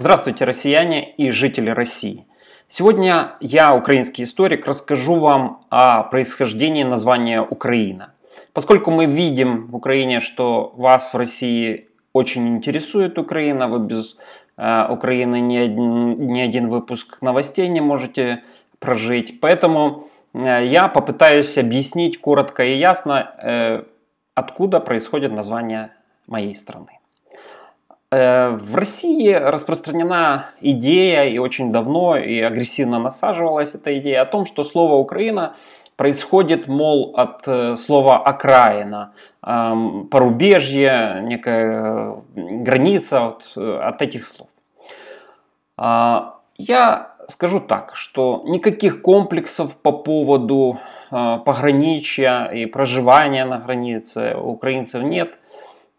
Здравствуйте, россияне и жители России. Сегодня я, украинский историк, расскажу вам о происхождении названия Украина. Поскольку мы видим в Украине, что вас в России очень интересует Украина, вы без э, Украины ни один, ни один выпуск новостей не можете прожить, поэтому э, я попытаюсь объяснить коротко и ясно, э, откуда происходит название моей страны. Э, в России распространена идея, и очень давно, и агрессивно насаживалась эта идея о том, что слово «Украина» происходит, мол, от э, слова «окраина», порубежье, некая э, граница от, от этих слов. А, я скажу так, что никаких комплексов по поводу пограничья и проживания на границе у украинцев нет –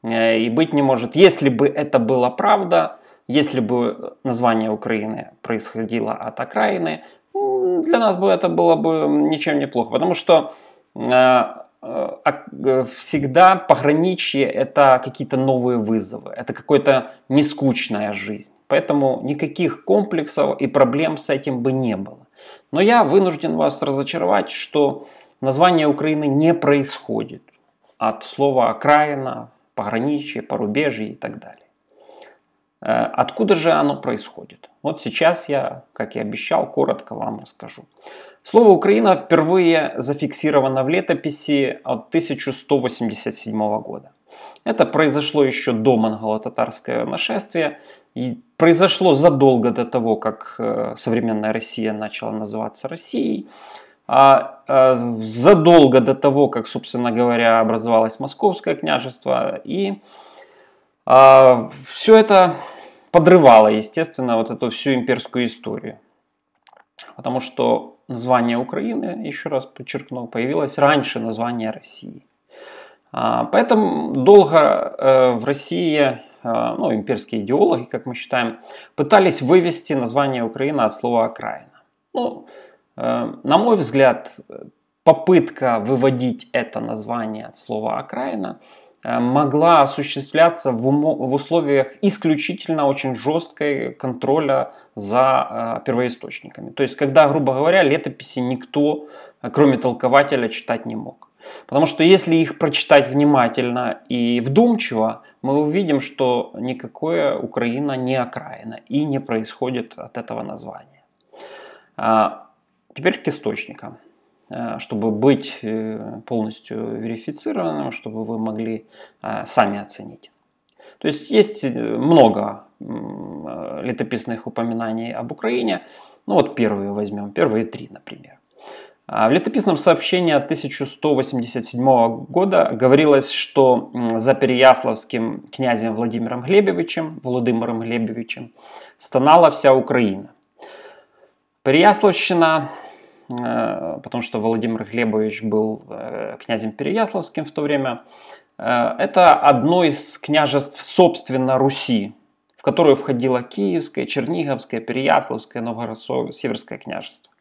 Э, и быть не может. Если бы это была правда, если бы название Украины происходило от окраины, для нас бы это было бы ничем не плохо, потому что э, э, всегда пограничье – это какие-то новые вызовы, это какая-то нескучная жизнь. Поэтому никаких комплексов и проблем с этим бы не было. Но я вынужден вас разочаровать, что название Украины не происходит от слова «окраина», пограничье, порубежье и так далее. Э, откуда же оно происходит? Вот сейчас я, как и обещал, коротко вам расскажу. Слово «Украина» впервые зафиксировано в летописи от 1187 года. Это произошло еще до монголо-татарского нашествия и произошло задолго до того, как э, современная Россия начала называться Россией. А, а, задолго до того, как, собственно говоря, образовалось Московское княжество. И а, все это подрывало, естественно, вот эту всю имперскую историю. Потому что название Украины, еще раз подчеркну, появилось раньше названия России. А, поэтому долго э, в России э, ну, имперские идеологи, как мы считаем, пытались вывести название Украины от слова «окраина». Ну, Э, на мой взгляд, попытка выводить это название от слова окраина э, могла осуществляться в, умо- в условиях исключительно очень жесткой контроля за э, первоисточниками. То есть, когда, грубо говоря, летописи никто, э, кроме толкователя, читать не мог. Потому что если их прочитать внимательно и вдумчиво, мы увидим, что никакое Украина не окраина и не происходит от этого названия. Теперь к источникам. Э, чтобы быть э, полностью верифицированным, чтобы вы могли э, сами оценить. То есть есть много летописных упоминаний об Украине. Ну вот первые возьмем, первые три, например. А в летописном сообщении 1187 года говорилось, что за Переяславским князем Владимиром Глебевичем, Владимиром Глебевичем, стонала вся Украина. Переяславщина, э, потому что Владимир Глебович был э, князем Переяславским в то время, э, это одно из княжеств, собственно, Руси, в которую входило Киевское, Черниговское, Переяславское, Новгородское, северское княжество.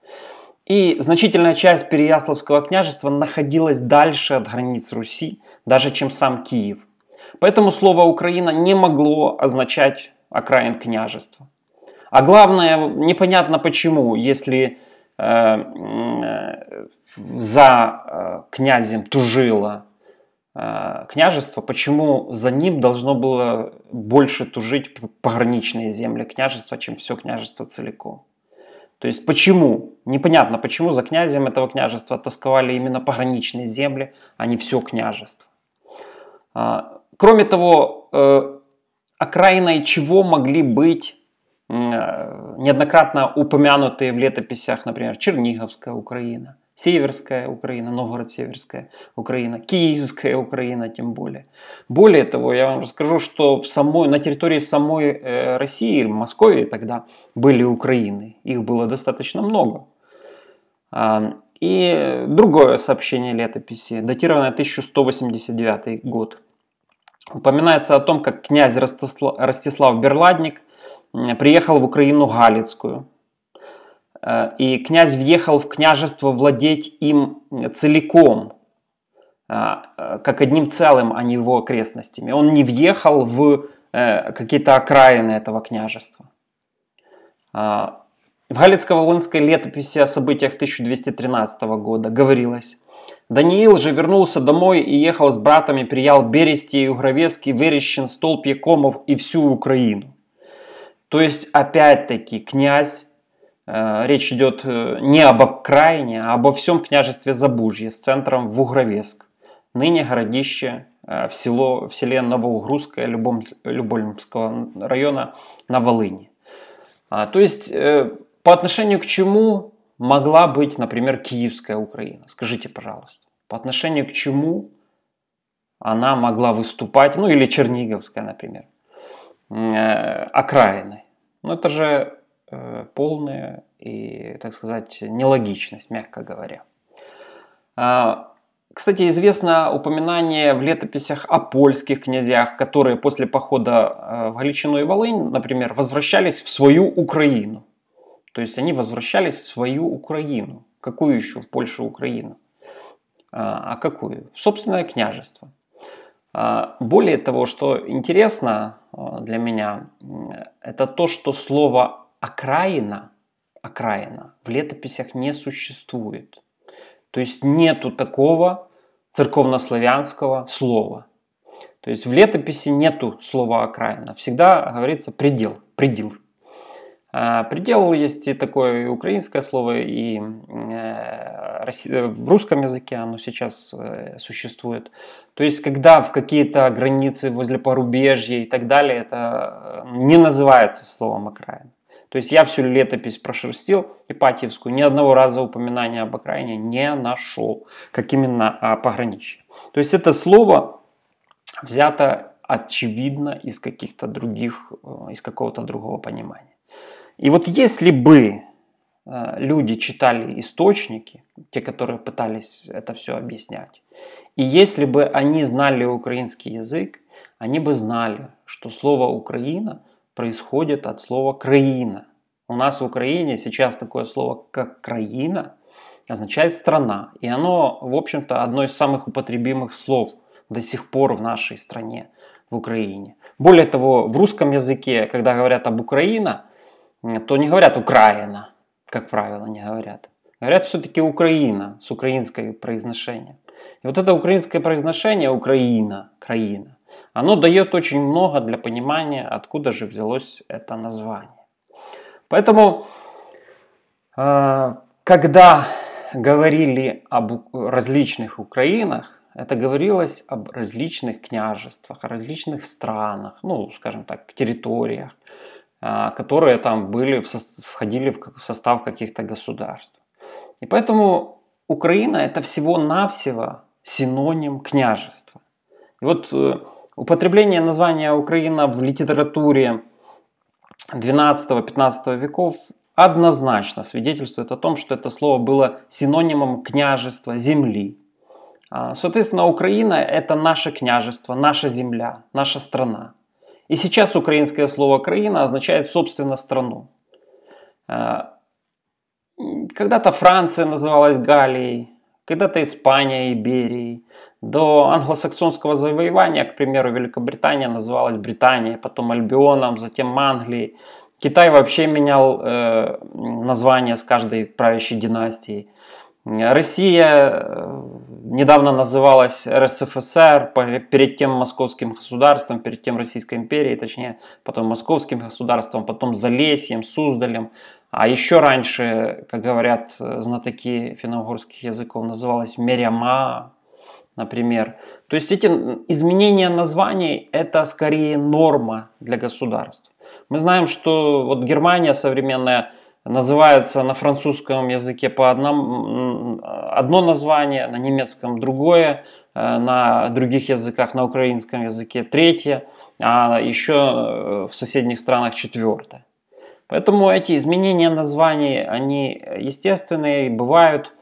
И значительная часть Переяславского княжества находилась дальше от границ Руси, даже чем сам Киев. Поэтому слово «Украина» не могло означать окраин княжества. А главное, непонятно почему, если э, э, за э, князем тужило княжество, почему за ним должно было больше тужить пограничные земли княжества, чем все княжество целиком. То есть почему? Непонятно, почему за князем этого княжества тосковали именно пограничные земли, а не все княжество. А, кроме того, окраиной чего могли быть Э, неоднократно упомянутые в летописях, например, Черниговская Украина, Северская Украина, Новгород-Северская Украина, Киевская Украина тем более. Более того, я вам расскажу, что в самой, на территории самой э, России, Московии тогда были Украины. Их было достаточно много. А, и другое сообщение летописи, датированное 1189 год. Упоминается о том, как князь Ростислав Берладник приехал в Украину Галицкую. Э, и князь въехал в княжество владеть им целиком, а, э, как одним целым, а не его окрестностями. Он не въехал в э, какие-то окраины этого княжества. А, в Галицко-Волынской летописи о событиях 1213 года говорилось, Даниил же вернулся домой и ехал с братами, приял Берести и Угровецкий, Верещин, Столб, Якомов и всю Украину. То есть, опять-таки, князь, э, речь идет э, не об окраине, а обо всем княжестве Забужье с центром в Угровеск, ныне городище э, в, село, в селе Новоугрузское Любом, Любольмского района на Волыни. А, то есть, э, по отношению к чему могла быть, например, Киевская Украина? Скажите, пожалуйста, по отношению к чему она могла выступать, ну или Черниговская, например? Э, окраины. Но ну, это же э, полная и, так сказать, нелогичность, мягко говоря. А, кстати, известно упоминание в летописях о польских князьях, которые после похода э, в Галичину и Волынь, например, возвращались в свою Украину. То есть они возвращались в свою Украину. Какую еще в Польше Украину? А, а какую? В собственное княжество. А, более того, что интересно, Э, для меня, это то, что слово окраина, окраина в летописях не существует. То есть нету такого церковнославянского слова. То есть в летописи нету слова окраина. Всегда говорится предел, предел, а, предел есть и такое украинское слово, и э, э, в русском языке оно сейчас э, существует. То есть, когда в какие-то границы возле порубежья и так далее, это не называется словом окраин. То есть я всю летопись прошерстил Ипатьевскую, ни одного раза упоминания об окраине не нашел, как именно о пограничье. То есть это слово взято очевидно из каких-то других, из какого-то другого понимания. И вот если бы э, люди читали источники, те, которые пытались это все объяснять, и если бы они знали украинский язык, они бы знали, что слово «Украина» происходит от слова «краина». У нас в Украине сейчас такое слово, как «краина», означает «страна». И оно, в общем-то, одно из самых употребимых слов до сих пор в нашей стране, в Украине. Более того, в русском языке, когда говорят об Украине, то не говорят «Украина», как правило, не говорят. Говорят все-таки «Украина» с украинское произношение. И вот это украинское произношение «Украина», «краина», оно дает очень много для понимания, откуда же взялось это название. Поэтому, а, когда говорили об различных Украинах, это говорилось об различных княжествах, о различных странах, ну, скажем так, территориях. А, которые там были, входили в состав каких-то государств. И поэтому Украина это всего-навсего синоним княжества. И вот э, употребление названия Украина в литературе 12-15 веков однозначно свидетельствует о том, что это слово было синонимом княжества, земли. А, соответственно, Украина – это наше княжество, наша земля, наша страна. И сейчас украинское слово «краина» означает, собственно, страну. А, когда-то Франция называлась Галией, когда-то Испания Иберией. До англосаксонского завоевания, к примеру, Великобритания называлась Британией, потом Альбионом, затем Англией. Китай вообще менял э, название с каждой правящей династией. Россия э, недавно называлась РСФСР, перед тем Московским государством, перед тем Российской империей, точнее, потом Московским государством, потом Залесьем, Суздалем. А еще раньше, как говорят знатоки финно-угорских языков, называлась Меряма, например. То есть эти изменения названий – это скорее норма для государств. Мы знаем, что вот Германия современная – называется на французском языке по одному одно название, на немецком другое, э, на других языках, на украинском языке третье, а еще э, в соседних странах четвертое. Поэтому эти изменения названий, они естественные, бывают,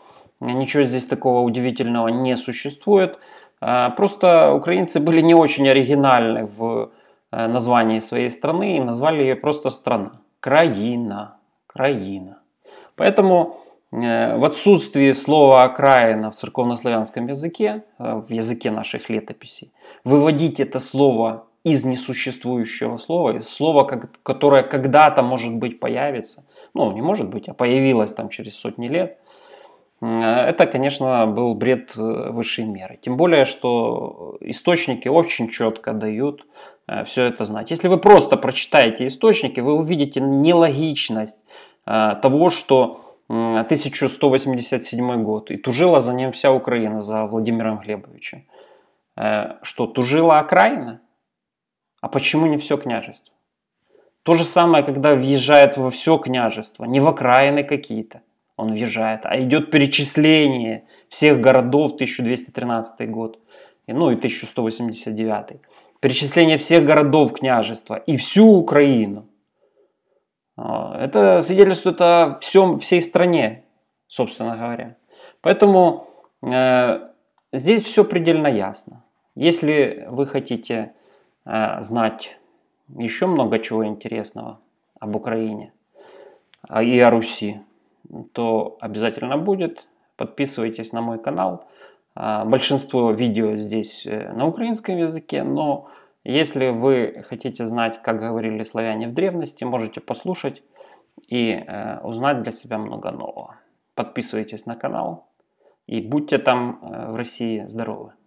ничего здесь такого удивительного не существует. Э, просто украинцы были не очень оригинальны в названии своей страны и назвали ее просто страна. Краина краина. Поэтому э, в отсутствии слова «окраина» в церковнославянском языке, э, в языке наших летописей, выводить это слово из несуществующего слова, из слова, которое когда-то, может быть, появится, ну, не может быть, а появилось там через сотни лет, э, это, конечно, был бред высшей меры. Тем более, что источники очень четко дают Э, все это знать. Если вы просто прочитаете источники, вы увидите нелогичность э, того, что 1187 год, и тужила за ним вся Украина, за Владимиром Глебовичем. Э, что, тужила окраина? А почему не все княжество? То же самое, когда въезжает во все княжество, не в окраины какие-то он въезжает, а идет перечисление всех городов 1213 год, ну и 1189 перечисление всех городов княжества и всю Украину. А, это свидетельствует о всем, всей стране, собственно говоря. Поэтому э, здесь все предельно ясно. Если вы хотите э, знать еще много чего интересного об Украине а, и о Руси, то обязательно будет. Подписывайтесь на мой канал. А, большинство видео здесь э, на украинском языке, но если вы хотите знать, как говорили славяне в древности, можете послушать и э, узнать для себя много нового. Подписывайтесь на канал и будьте там э, в России здоровы.